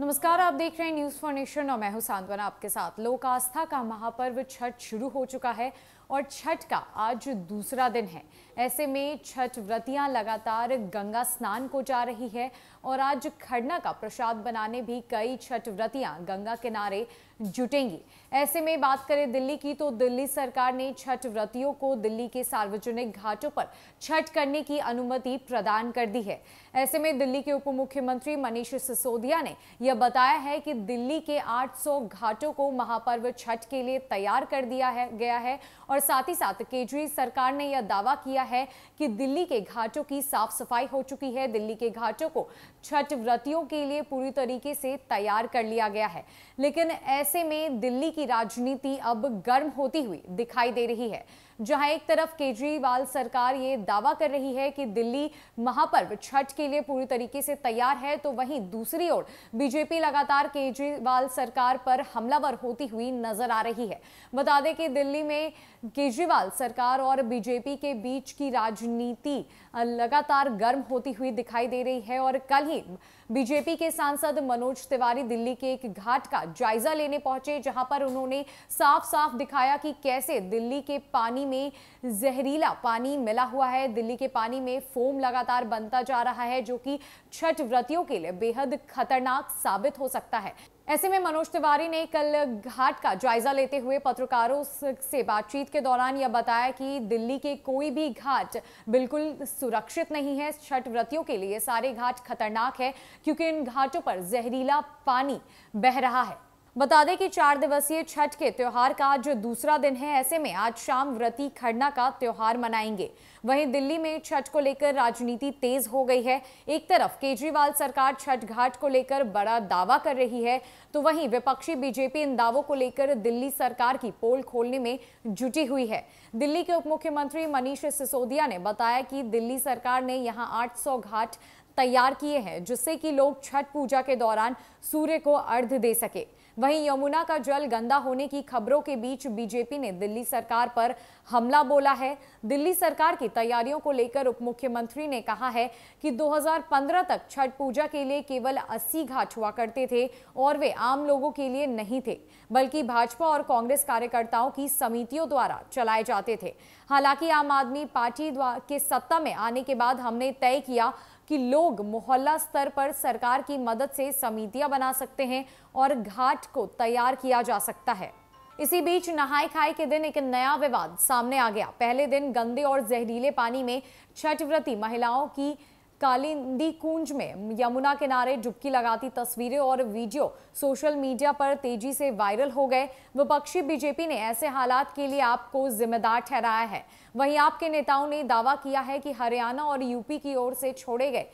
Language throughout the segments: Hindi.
नमस्कार आप देख रहे हैं न्यूज फॉर नेशन और मैं हूं सांत्वना आपके साथ लोक आस्था का महापर्व छठ शुरू हो चुका है और छठ का आज दूसरा दिन है ऐसे में छठ व्रतियां लगातार गंगा स्नान को जा रही है और आज खरना का प्रसाद बनाने भी कई छठ व्रतियां गंगा किनारे जुटेंगी ऐसे में बात करें दिल्ली की तो दिल्ली सरकार ने छठ व्रतियों को दिल्ली के सार्वजनिक घाटों पर छठ करने की अनुमति प्रदान कर दी है ऐसे में दिल्ली के उप मुख्यमंत्री मनीष सिसोदिया ने यह बताया है कि दिल्ली के 800 घाटों को महापर्व छठ के लिए तैयार कर दिया है गया है और साथ ही साथ केजरी सरकार ने यह दावा किया है कि दिल्ली के घाटों की साफ सफाई हो चुकी है दिल्ली के घाटों को छठ व्रतियों के लिए पूरी तरीके से तैयार कर लिया गया है लेकिन ऐसे में दिल्ली की राजनीति अब गर्म होती हुई दिखाई दे रही है जहां एक तरफ केजरीवाल सरकार ये दावा कर रही है कि दिल्ली महापर्व छठ के लिए पूरी तरीके से तैयार है तो वहीं दूसरी ओर बीजेपी लगातार केजरीवाल सरकार पर हमलावर होती हुई नजर आ रही है बता दें कि दिल्ली में केजरीवाल सरकार और बीजेपी के बीच की राजनीति लगातार गर्म होती हुई दिखाई दे रही है और कल ही time बीजेपी के सांसद मनोज तिवारी दिल्ली के एक घाट का जायजा लेने पहुंचे जहां पर उन्होंने साफ साफ दिखाया कि कैसे दिल्ली के पानी में जहरीला पानी मिला हुआ है दिल्ली के पानी में फोम लगातार बनता जा रहा है जो कि छठ व्रतियों के लिए बेहद खतरनाक साबित हो सकता है ऐसे में मनोज तिवारी ने कल घाट का जायजा लेते हुए पत्रकारों से बातचीत के दौरान यह बताया कि दिल्ली के कोई भी घाट बिल्कुल सुरक्षित नहीं है छठ व्रतियों के लिए सारे घाट खतरनाक है क्योंकि इन घाटों पर जहरीला पानी बह रहा है बता दें कि चार दिवसीय छठ के त्योहार का आज दूसरा दिन है ऐसे में आज शाम व्रती खरना का त्योहार मनाएंगे वहीं दिल्ली में छठ को लेकर राजनीति तेज हो गई है एक तरफ केजरीवाल सरकार छठ घाट को लेकर बड़ा दावा कर रही है तो वहीं विपक्षी बीजेपी इन दावों को लेकर दिल्ली सरकार की पोल खोलने में जुटी हुई है दिल्ली के उप मनीष सिसोदिया ने बताया कि दिल्ली सरकार ने यहाँ आठ घाट तैयार किए हैं जिससे कि लोग छठ पूजा के दौरान सूर्य को अर्ध दे सके वहीं यमुना का जल गंदा होने की खबरों के बीच बीजेपी ने दिल्ली सरकार पर हमला बोला है दिल्ली सरकार की तैयारियों को लेकर उप मुख्यमंत्री ने कहा है कि 2015 तक छठ पूजा के लिए केवल 80 घाट हुआ करते थे और वे आम लोगों के लिए नहीं थे बल्कि भाजपा और कांग्रेस कार्यकर्ताओं की समितियों द्वारा चलाए जाते थे हालांकि आम आदमी पार्टी के सत्ता में आने के बाद हमने तय किया कि लोग मोहल्ला स्तर पर सरकार की मदद से समितियां बना सकते हैं और घाट को तैयार किया जा सकता है इसी बीच नहाय खाई के दिन एक नया विवाद सामने आ गया पहले दिन गंदे और जहरीले पानी में छठव्रती महिलाओं की कालिंदी कुंज में यमुना किनारे डुबकी लगाती तस्वीरें और वीडियो सोशल मीडिया पर तेजी से वायरल हो गए विपक्षी बीजेपी ने ऐसे हालात के लिए आपको जिम्मेदार ठहराया है वहीं आपके नेताओं ने दावा किया है कि हरियाणा और यूपी की ओर से छोड़े गए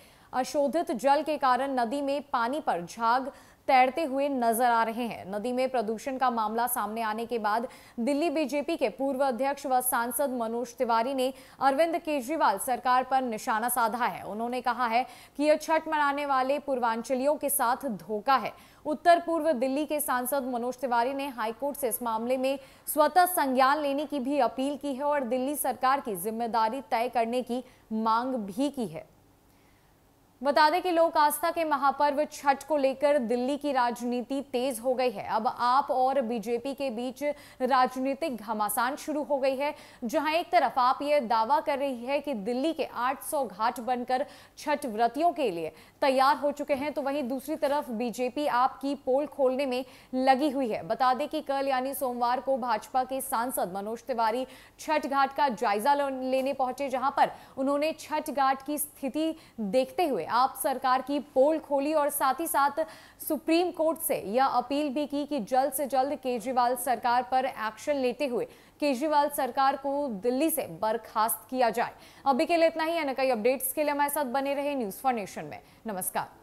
अशोधित जल के कारण नदी में पानी पर झाग तैरते हुए नजर आ रहे हैं नदी में प्रदूषण का मामला सामने आने के बाद दिल्ली बीजेपी के पूर्व अध्यक्ष व सांसद मनोज तिवारी ने अरविंद केजरीवाल सरकार पर निशाना साधा है उन्होंने कहा है कि यह छठ मनाने वाले पूर्वांचलियों के साथ धोखा है उत्तर पूर्व दिल्ली के सांसद मनोज तिवारी ने हाईकोर्ट से इस मामले में स्वतः संज्ञान लेने की भी अपील की है और दिल्ली सरकार की जिम्मेदारी तय करने की मांग भी की है बता दें कि लोक आस्था के महापर्व छठ को लेकर दिल्ली की राजनीति तेज हो गई है अब आप और बीजेपी के बीच राजनीतिक घमासान शुरू हो गई है जहां एक तरफ आप ये दावा कर रही है कि दिल्ली के 800 घाट बनकर छठ व्रतियों के लिए तैयार हो चुके हैं तो वहीं दूसरी तरफ बीजेपी आपकी पोल खोलने में लगी हुई है बता दें कि कल यानी सोमवार को भाजपा के सांसद मनोज तिवारी छठ घाट का जायजा लेने पहुंचे जहां पर उन्होंने छठ घाट की स्थिति देखते हुए आप सरकार की पोल खोली और साथ ही साथ सुप्रीम कोर्ट से यह अपील भी की कि जल्द से जल्द केजरीवाल सरकार पर एक्शन लेते हुए केजरीवाल सरकार को दिल्ली से बर्खास्त किया जाए अभी के लिए इतना ही है कई अपडेट्स के लिए हमारे साथ बने रहे न्यूज फॉर नेशन में नमस्कार